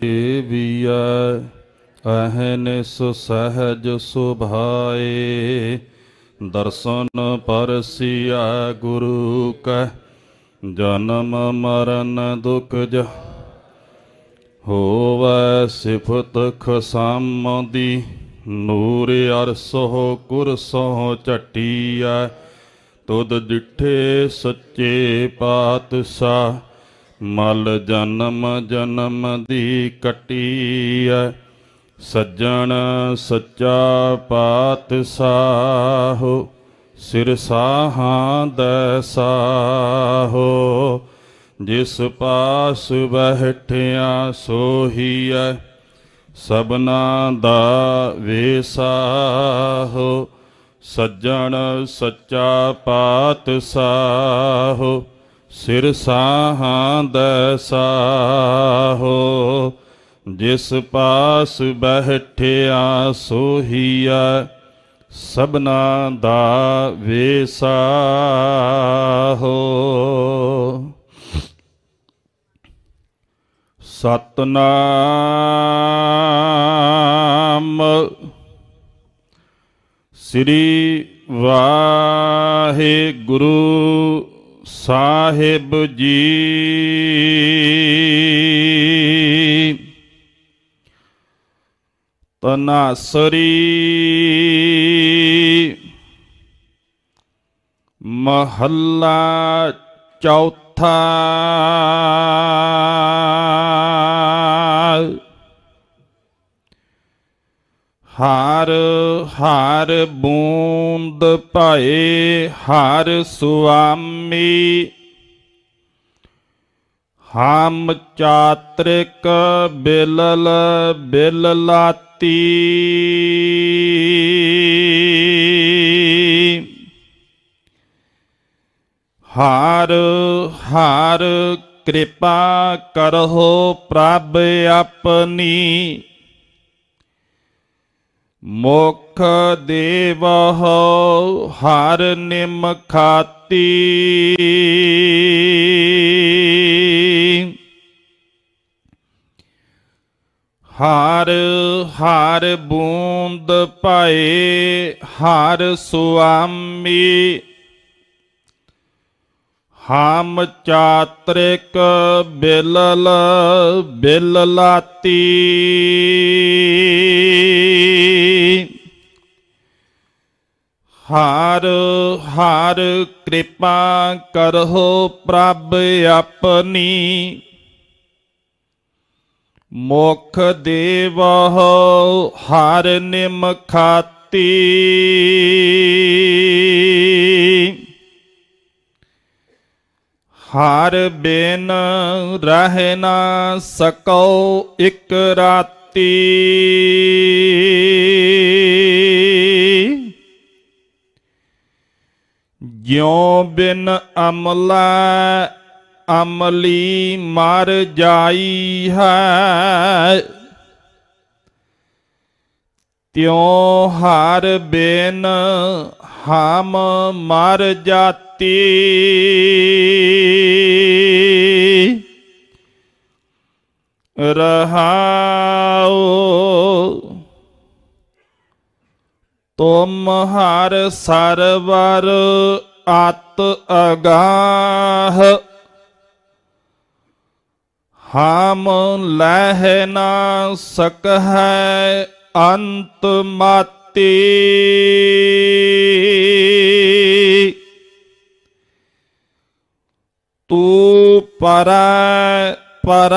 ਸੇਵੀਐ ਅਹਨਿਸ ਸਹਜ ਸੁਭਾਏ ਦਰਸ਼ਨ ਪਰਸੀਐ ਗੁਰੂ ਕੈ ਜਨਮ ਮਰਨ ਦੁਖ ਜ ਹੋਵੈ ਸਿਫਤ ਖਸਮ ਦੀ ਨੂਰ ਅਰਸੋ ਕੁਰਸੋ ਚਟੀਐ ਤੁਧ ਡਿਠੇ ਸੱਚੇ ਪਾਤਸ਼ਾਹ ਮਲ ਜਨਮ ਜਨਮ ਦੀ ਕਟੀ ਐ ਸੱਜਣ ਸੱਚਾ ਪਾਤਸ਼ਾਹੋ ਸਿਰ ਸਾਹਾਂ ਦੈ ਸਾਹੋ ਜਿਸ ਪਾਸ ਬਹਿਠਿਆ ਸੋਹੀਐ ਸਬਨਾ ਦਾ ਵੇਸਾਹੋ ਸੱਜਣ ਸੱਚਾ ਪਾਤਸ਼ਾਹੋ ਸਿਰ ਸਾਹਾਂ ਦਾ ਸਾਹੋ ਜਿਸ ਪਾਸ ਬਹਿਠਿਆ ਸੋਹੀਆ ਸਬਨਾ ਦਾ ਵੇਸਾ ਹੋ ਸਤਨਾਮ ਸ੍ਰੀ ਵਾਹਿਗੁਰੂ ਸਾਹਿਬ ਜੀ ਤਨਾਸਰੀ ਮਹੱਲਾ ਚੌਥਾ ਹਰ ਹਰ ਬੂੰਦ ਪਾਏ ਹਰ ਸੁਆਮੀ ਹਮ ਚਾਤ੍ਰਿਕ ਬਿਲਲ ਬਿਲਲਾਤੀ ਹਰ ਹਰ ਕਿਰਪਾ ਕਰਹੁ ਪ੍ਰਭ ਆਪਣੀ ਮੁਖ ਦੇਵ ਹਰ ਨਿਮ ਖਾਤੀ ਹਰ ਹਰ ਬੂੰਦ ਪਾਏ ਹਰ ਸੁਆਮੀ ਹਮ ਚਾਤ੍ਰਿਕ ਬਿਲਲ ਬਿਲਲਾਤੀ ਹਰ ਹਰ ਕਿਰਪਾ ਕਰਹੁ ਪ੍ਰਭ ਆਪਣੀ ਮੁਖ ਦੇਵ ਹਰ ਨਿਮਖਾਤੀ ਹਰ ਬਿਨ ਰਹਿ ਨਾ ਸਕਉ ਇਕ ਰਾਤੀ ਜਿਉ ਬਿਨ ਅਮਲਾ ਅਮਲੀ ਮਰ ਜਾਈ ਹੈ ਤਿਉ ਹਰ ਬਿਨ ਹਮ ਮਰ ਜਾਤੀ ਰਹਾਉ ਤੁਮ ਹਰ ਸਰਵਰ ਅਤ ਅਗਾਹ ਹਮ ਲਹਿ ਨਾ ਹੈ ਅੰਤ ਮਤ ਤੇ ਤੂ ਪਰ ਪਰ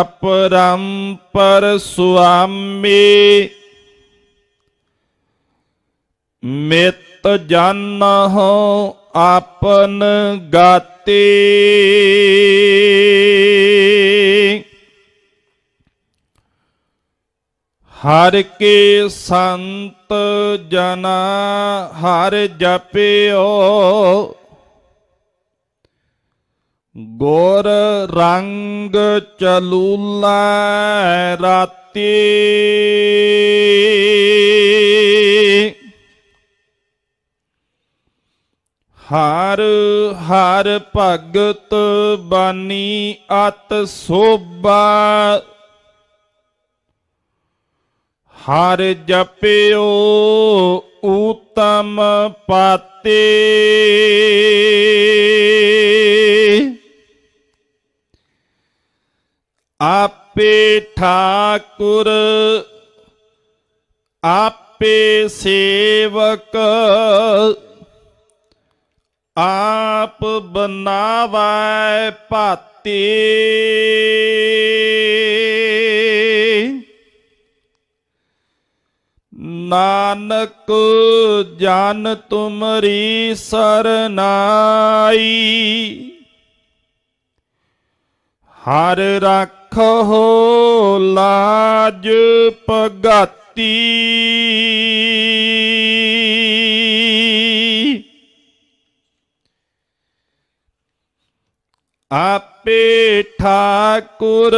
ਅਪਰੰਪਰ ਸੁਆਮੀ ਮਿਤ ਜਨ ਹੋ ਆਪਨ ਗਾਤੇ ਹਰ ਕੇ ਸੰਤ ਜਨਾ ਹਰ ਜਪਿਓ ਗੁਰ ਰੰਗ ਚਲੂਲਾ ਰਾਤੀ ਹਰ ਹਰ ਭਗਤ ਬਾਨੀ ਅਤ ਸੋਭਾ ਹਰ ਜਪਿਓ ਉਤਮ ਪਾਤੇ ਆਪੇ ਠਾਕੁਰ ਆਪੇ ਸੇਵਕ ਆਪ ਬਨਾਵੈ ਪਾਤੇ ਨਾਨਕ ਜਨ ਤੁਮਰੀ ਸਰਨਾਈ ਹਰ ਰੱਖੋ ਲਾਜ ਪਗਤੀ ਆਪੇ ਠਾਕੁਰ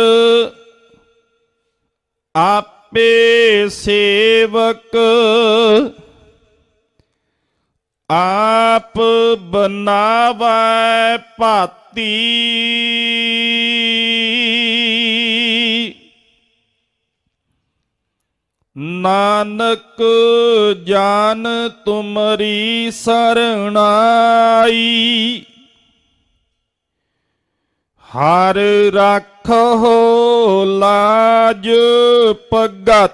ਆਪ ਆਪੇ ਸੇਵਕ ਆਪ ਬਨਾਵੈ ਭਾਤੀ ਨਾਨਕ ਜਾਨ ਤੁਮਰੀ ਸਰਣਾਈ ਹਰ ਰੱਖੋ ਲਾਜ ਪਗਤੀ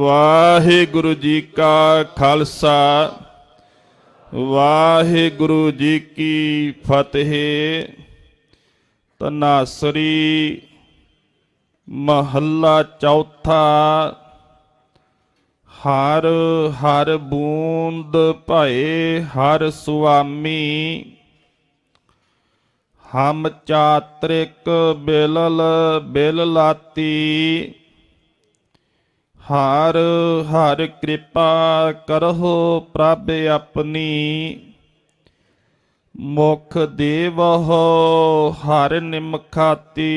ਵਾਹਿਗੁਰੂ ਜੀ ਕਾ ਖਾਲਸਾ ਵਾਹਿਗੁਰੂ ਜੀ ਕੀ ਫਤਿਹ ਤਨਾਸਰੀ ਮਹੱਲਾ ਚੌਥਾ ਹਰ ਹਰ ਬੂੰਦ ਭਏ ਹਰ ਸੁਆਮੀ ਹਮ ਚਾਤ੍ਰਿਕ ਬਿਲਲ ਬਿਲ ਲਾਤੀ ਹਰ ਹਰ ਕਿਰਪਾ ਕਰਹੁ ਪ੍ਰਭ ਆਪਣੀ ਮੁਖ ਦੇਵਹੁ ਹਰ ਨਿਮਖਾਤੀ